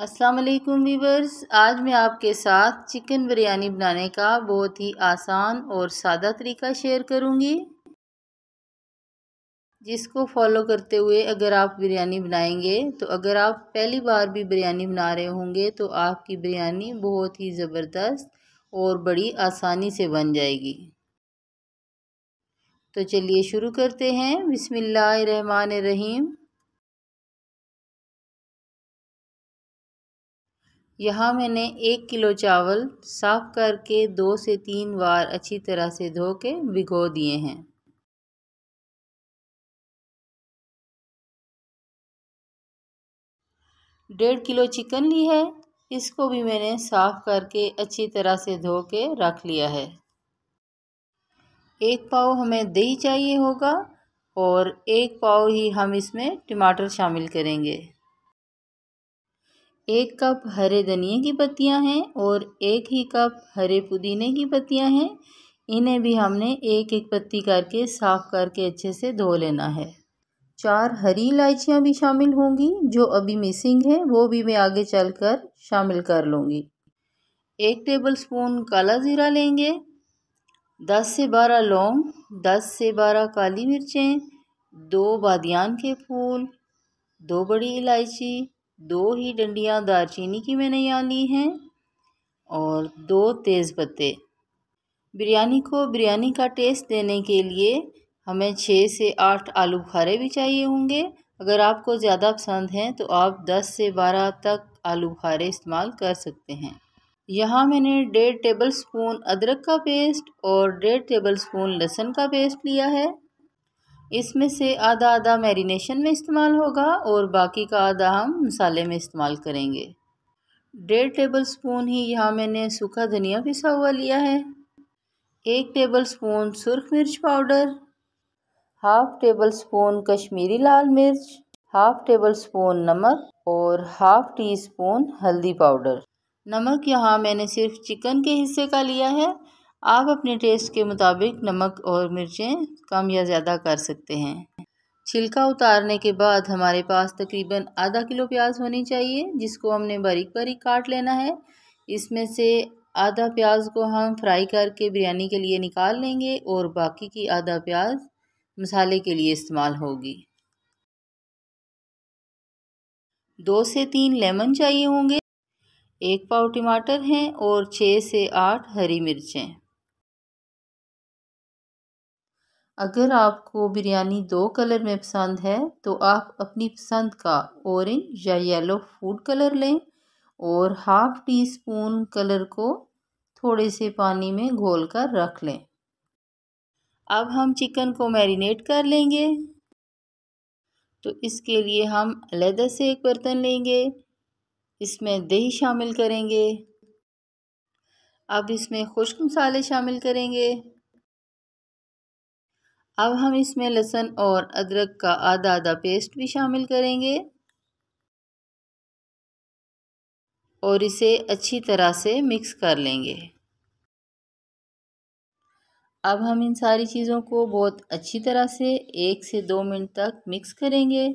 अस्सलाम वालेकुम वीवर्स आज मैं आपके साथ चिकन बिरयानी बनाने का बहुत ही आसान और सादा तरीका शेयर करूंगी जिसको फॉलो करते हुए अगर आप बिरयानी बनाएंगे तो अगर आप पहली बार भी बिरयानी बना रहे होंगे तो आपकी बिरयानी बहुत ही ज़बरदस्त और बड़ी आसानी से बन जाएगी तो चलिए शुरू करते हैं रहीम यहाँ मैंने एक किलो चावल साफ़ करके दो से तीन बार अच्छी तरह से धो के भिगो दिए हैं डेढ़ किलो चिकन ली है इसको भी मैंने साफ़ करके अच्छी तरह से धो के रख लिया है एक पाव हमें दही चाहिए होगा और एक पाव ही हम इसमें टमाटर शामिल करेंगे एक कप हरे धनिए की पत्तियां हैं और एक ही कप हरे पुदीने की पत्तियां हैं इन्हें भी हमने एक एक पत्ती करके साफ़ करके अच्छे से धो लेना है चार हरी इलायचियाँ भी शामिल होंगी जो अभी मिसिंग है वो भी मैं आगे चलकर शामिल कर लूँगी एक टेबल स्पून काला ज़ीरा लेंगे दस से बारह लौंग दस से बारह काली मिर्चें दो बादियान के फूल दो बड़ी इलायची दो ही डंडियाँ दालचीनी की मैंने यहाँ ली हैं और दो तेज़ पत्ते बिरयानी को बिरयानी का टेस्ट देने के लिए हमें छः से आठ आलू बुखारे भी चाहिए होंगे अगर आपको ज़्यादा पसंद हैं तो आप दस से बारह तक आलू बुखारे इस्तेमाल कर सकते हैं यहाँ मैंने डेढ़ टेबल स्पून अदरक का पेस्ट और डेढ़ टेबल स्पून लहसुन का पेस्ट लिया है इसमें से आधा आधा मैरिनेशन में इस्तेमाल होगा और बाकी का आधा हम मसाले में इस्तेमाल करेंगे डेढ़ टेबल स्पून ही यहाँ मैंने सूखा धनिया पिसा हुआ लिया है एक टेबल स्पून सुरख मिर्च powder half tablespoon Kashmiri लाल मिर्च हाफ़ टेबल स्पून नमक और हाफ़ टी स्पून हल्दी पाउडर नमक यहाँ मैंने सिर्फ चिकन के हिस्से का लिया है आप अपने टेस्ट के मुताबिक नमक और मिर्चें कम या ज़्यादा कर सकते हैं छिलका उतारने के बाद हमारे पास तकरीबन आधा किलो प्याज होनी चाहिए जिसको हमने बारीक बारीक काट लेना है इसमें से आधा प्याज को हम फ्राई करके बिरयानी के लिए निकाल लेंगे और बाकी की आधा प्याज मसाले के लिए इस्तेमाल होगी दो से तीन लेमन चाहिए होंगे एक पाव टमाटर हैं और छः से आठ हरी मिर्चें अगर आपको बिरयानी दो कलर में पसंद है तो आप अपनी पसंद का ऑरेंज या येलो फूड कलर लें और हाफ़ टी स्पून कलर को थोड़े से पानी में घोल कर रख लें अब हम चिकन को मैरिनेट कर लेंगे तो इसके लिए हम अलहदा से एक बर्तन लेंगे इसमें दही शामिल करेंगे अब इसमें खुश्क मसाले शामिल करेंगे अब हम इसमें लहसुन और अदरक का आधा आधा पेस्ट भी शामिल करेंगे और इसे अच्छी तरह से मिक्स कर लेंगे अब हम इन सारी चीज़ों को बहुत अच्छी तरह से एक से दो मिनट तक मिक्स करेंगे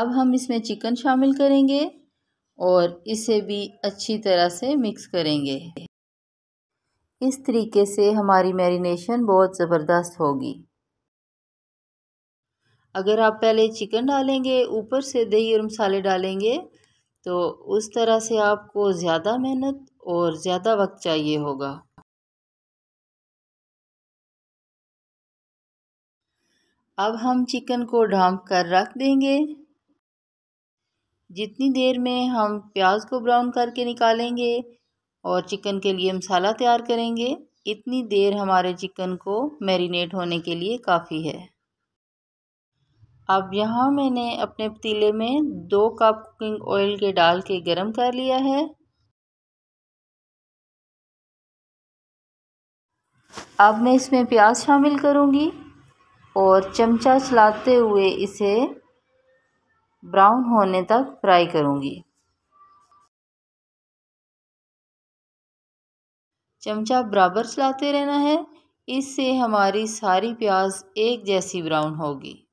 अब हम इसमें चिकन शामिल करेंगे और इसे भी अच्छी तरह से मिक्स करेंगे इस तरीके से हमारी मैरिनेशन बहुत ज़बरदस्त होगी अगर आप पहले चिकन डालेंगे ऊपर से दही और मसाले डालेंगे तो उस तरह से आपको ज़्यादा मेहनत और ज़्यादा वक्त चाहिए होगा अब हम चिकन को ढांप कर रख देंगे जितनी देर में हम प्याज को ब्राउन करके निकालेंगे और चिकन के लिए मसाला तैयार करेंगे इतनी देर हमारे चिकन को मैरिनेट होने के लिए काफ़ी है अब यहाँ मैंने अपने पतीले में दो कप कुकिंग ऑयल के डाल के गर्म कर लिया है अब मैं इसमें प्याज शामिल करूँगी और चमचा चलाते हुए इसे ब्राउन होने तक फ्राई करूँगी चमचा बराबर चलाते रहना है इससे हमारी सारी प्याज एक जैसी ब्राउन होगी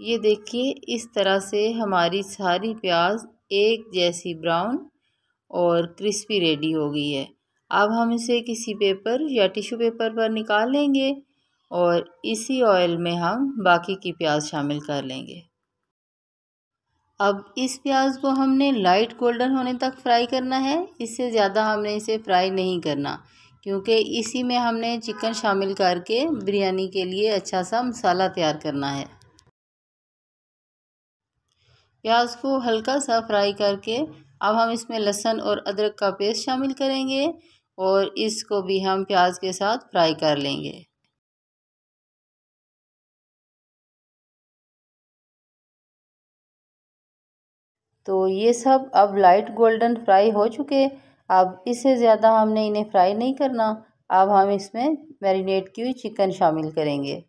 ये देखिए इस तरह से हमारी सारी प्याज एक जैसी ब्राउन और क्रिस्पी रेडी हो गई है अब हम इसे किसी पेपर या टिश्यू पेपर पर निकाल लेंगे और इसी ऑयल में हम बाकी की प्याज शामिल कर लेंगे अब इस प्याज को हमने लाइट गोल्डन होने तक फ्राई करना है इससे ज़्यादा हमने इसे फ्राई नहीं करना क्योंकि इसी में हमने चिकन शामिल करके बिरयानी के लिए अच्छा सा मसाला तैयार करना है प्याज को हल्का सा फ्राई करके अब हम इसमें लहसुन और अदरक का पेस्ट शामिल करेंगे और इसको भी हम प्याज के साथ फ्राई कर लेंगे तो ये सब अब लाइट गोल्डन फ्राई हो चुके अब इससे ज़्यादा हमने इन्हें फ्राई नहीं करना अब हम इसमें मैरिनेट की हुई चिकन शामिल करेंगे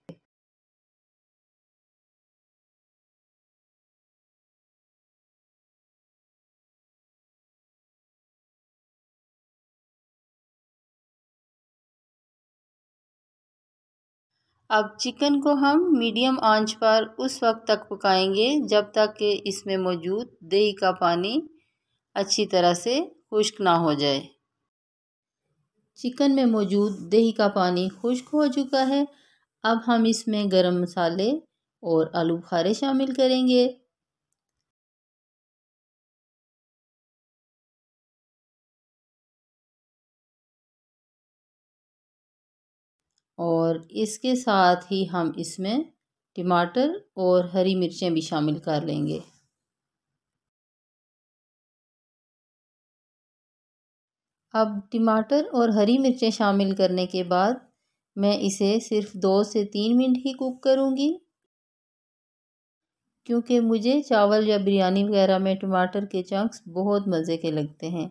अब चिकन को हम मीडियम आंच पर उस वक्त तक पकाएंगे जब तक कि इसमें मौजूद दही का पानी अच्छी तरह से खुश्क ना हो जाए चिकन में मौजूद दही का पानी खुश्क हो चुका है अब हम इसमें गरम मसाले और आलू बुखारे शामिल करेंगे और इसके साथ ही हम इसमें टमाटर और हरी मिर्चें भी शामिल कर लेंगे अब टमाटर और हरी मिर्चें शामिल करने के बाद मैं इसे सिर्फ दो से तीन मिनट ही कुक करूँगी क्योंकि मुझे चावल या बिरयानी वगैरह में टमाटर के चंक्स बहुत मज़े के लगते हैं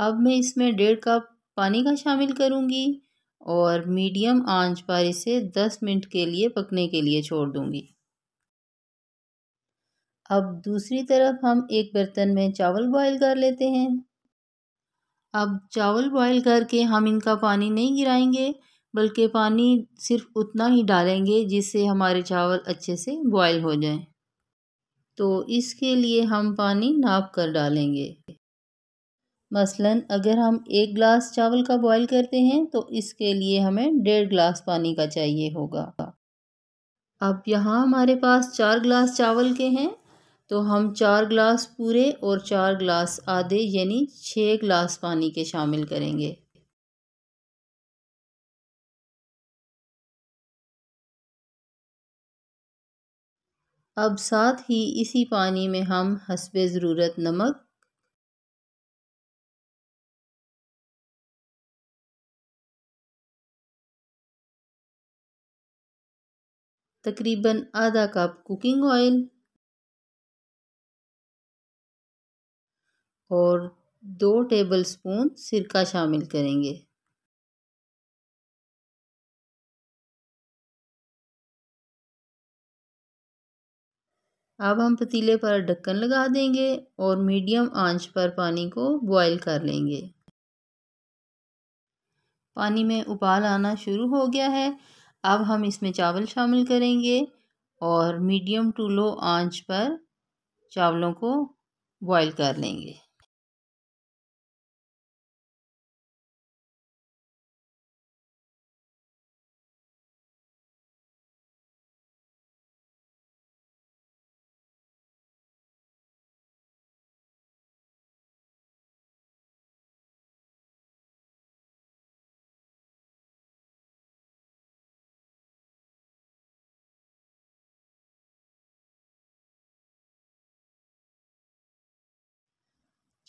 अब मैं इसमें डेढ़ कप पानी का शामिल करूँगी और मीडियम आंच पर इसे दस मिनट के लिए पकने के लिए छोड़ दूँगी अब दूसरी तरफ हम एक बर्तन में चावल बॉईल कर लेते हैं अब चावल बॉईल करके हम इनका पानी नहीं गिराएंगे बल्कि पानी सिर्फ उतना ही डालेंगे जिससे हमारे चावल अच्छे से बॉईल हो जाएं। तो इसके लिए हम पानी नाप कर डालेंगे मसलन अगर हम एक ग्लास चावल का बॉईल करते हैं तो इसके लिए हमें डेढ़ ग्लास पानी का चाहिए होगा अब यहाँ हमारे पास चार ग्लास चावल के हैं तो हम चार ग्लास पूरे और चार ग्लास आधे यानी छः ग्लास पानी के शामिल करेंगे अब साथ ही इसी पानी में हम हसबे ज़रूरत नमक तकरीबन आधा कप कुकिंग ऑयल और दो टेबल स्पून सिरका शामिल करेंगे अब हम पतीले पर ढक्कन लगा देंगे और मीडियम आंच पर पानी को बॉईल कर लेंगे पानी में उबाल आना शुरू हो गया है अब हम इसमें चावल शामिल करेंगे और मीडियम टू लो आंच पर चावलों को बॉईल कर लेंगे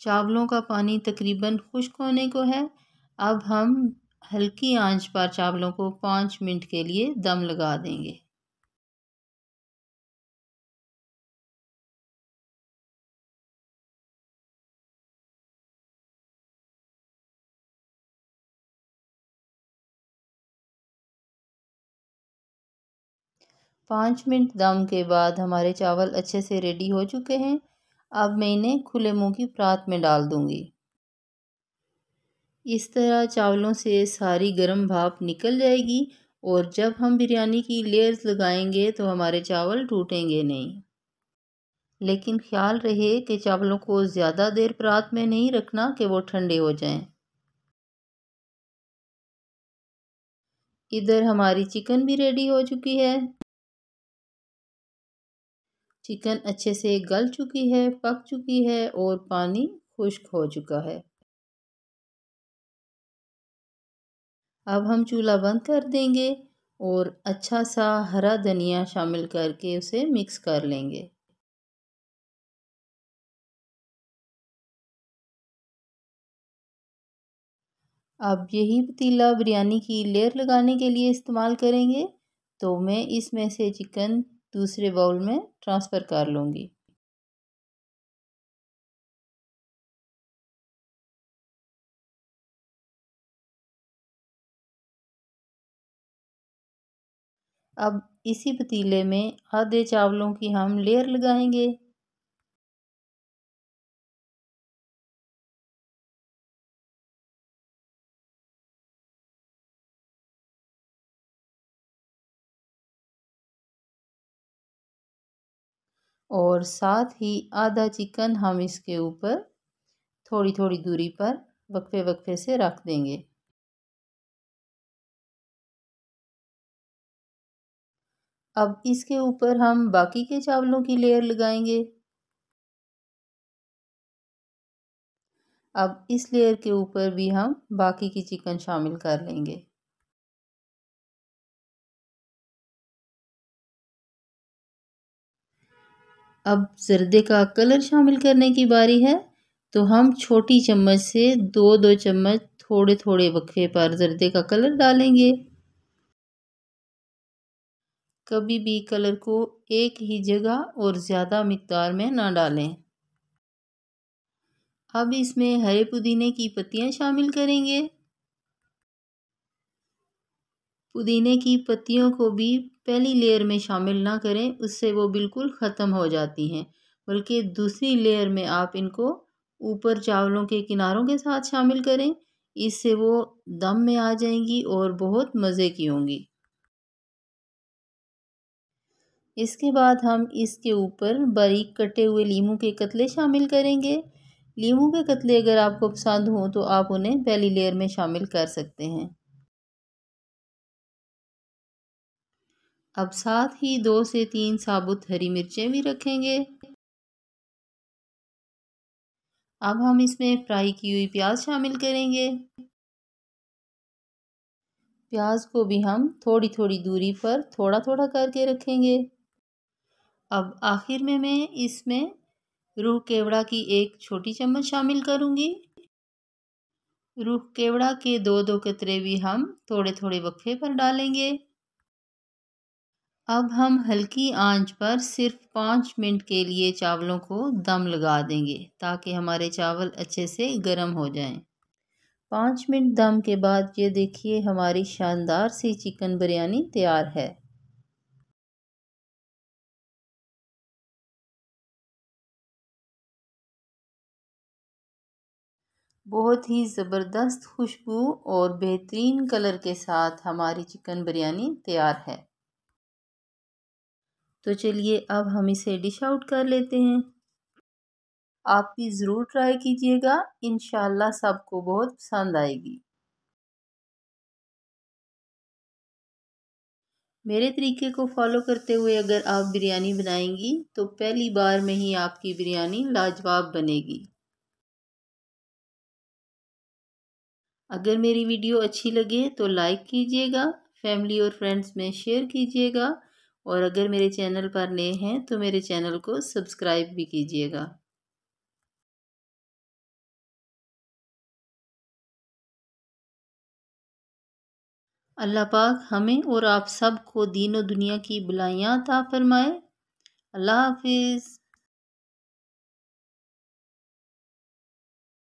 चावलों का पानी तकरीबन खुश्क होने को है अब हम हल्की आंच पर चावलों को पाँच मिनट के लिए दम लगा देंगे पाँच मिनट दम के बाद हमारे चावल अच्छे से रेडी हो चुके हैं अब मैं इन्हें खुले मुंह की प्रात में डाल दूँगी इस तरह चावलों से सारी गर्म भाप निकल जाएगी और जब हम बिरयानी की लेयर्स लगाएंगे तो हमारे चावल टूटेंगे नहीं लेकिन ख्याल रहे कि चावलों को ज़्यादा देर प्रात में नहीं रखना कि वो ठंडे हो जाएं। इधर हमारी चिकन भी रेडी हो चुकी है चिकन अच्छे से गल चुकी है पक चुकी है और पानी खुश्क हो चुका है अब हम चूल्हा बंद कर देंगे और अच्छा सा हरा धनिया शामिल करके उसे मिक्स कर लेंगे अब यही पतीला बिरयानी की लेयर लगाने के लिए इस्तेमाल करेंगे तो मैं इसमें से चिकन दूसरे बाउल में ट्रांसफ़र कर लूँगी अब इसी पतीले में आधे चावलों की हम लेयर लगाएंगे और साथ ही आधा चिकन हम इसके ऊपर थोड़ी थोड़ी दूरी पर वक्फे वक्फे से रख देंगे अब इसके ऊपर हम बाकी के चावलों की लेयर लगाएंगे अब इस लेयर के ऊपर भी हम बाकी की चिकन शामिल कर लेंगे अब जर्दे का कलर शामिल करने की बारी है तो हम छोटी चम्मच से दो दो चम्मच थोड़े थोड़े वक्फे पर जर्दे का कलर डालेंगे कभी भी कलर को एक ही जगह और ज़्यादा मकदार में ना डालें अब इसमें हरे पुदीने की पत्तियाँ शामिल करेंगे पुदीने की पत्तियों को भी पहली लेयर में शामिल ना करें उससे वो बिल्कुल ख़त्म हो जाती हैं बल्कि दूसरी लेयर में आप इनको ऊपर चावलों के किनारों के साथ शामिल करें इससे वो दम में आ जाएंगी और बहुत मज़े की होंगी इसके बाद हम इसके ऊपर बारीक कटे हुए लीमू के कतले शामिल करेंगे लीमू के कतले अगर आपको पसंद हों तो आप उन्हें पहली लेयर में शामिल कर सकते हैं अब साथ ही दो से तीन साबुत हरी मिर्चें भी रखेंगे अब हम इसमें फ्राई की हुई प्याज शामिल करेंगे प्याज को भी हम थोड़ी थोड़ी दूरी पर थोड़ा थोड़ा करके रखेंगे अब आखिर में मैं इसमें रूह केवड़ा की एक छोटी चम्मच शामिल करूंगी रूह केवड़ा के दो दो कतरे भी हम थोड़े थोड़े वक्फे पर डालेंगे अब हम हल्की आंच पर सिर्फ पाँच मिनट के लिए चावलों को दम लगा देंगे ताकि हमारे चावल अच्छे से गर्म हो जाएं। पाँच मिनट दम के बाद ये देखिए हमारी शानदार सी चिकन बिरयानी तैयार है बहुत ही ज़बरदस्त खुशबू और बेहतरीन कलर के साथ हमारी चिकन बिरयानी तैयार है तो चलिए अब हम इसे डिश आउट कर लेते हैं आप भी ज़रूर ट्राई कीजिएगा इन सबको बहुत पसंद आएगी मेरे तरीके को फॉलो करते हुए अगर आप बिरयानी बनाएंगी तो पहली बार में ही आपकी बिरयानी लाजवाब बनेगी अगर मेरी वीडियो अच्छी लगे तो लाइक कीजिएगा फैमिली और फ्रेंड्स में शेयर कीजिएगा और अगर मेरे चैनल पर नए हैं तो मेरे चैनल को सब्सक्राइब भी कीजिएगा अल्लाह पाक हमें और आप सब को दुनिया की बुलाइयाँ ता फरमाए अल्लाह हाफिज़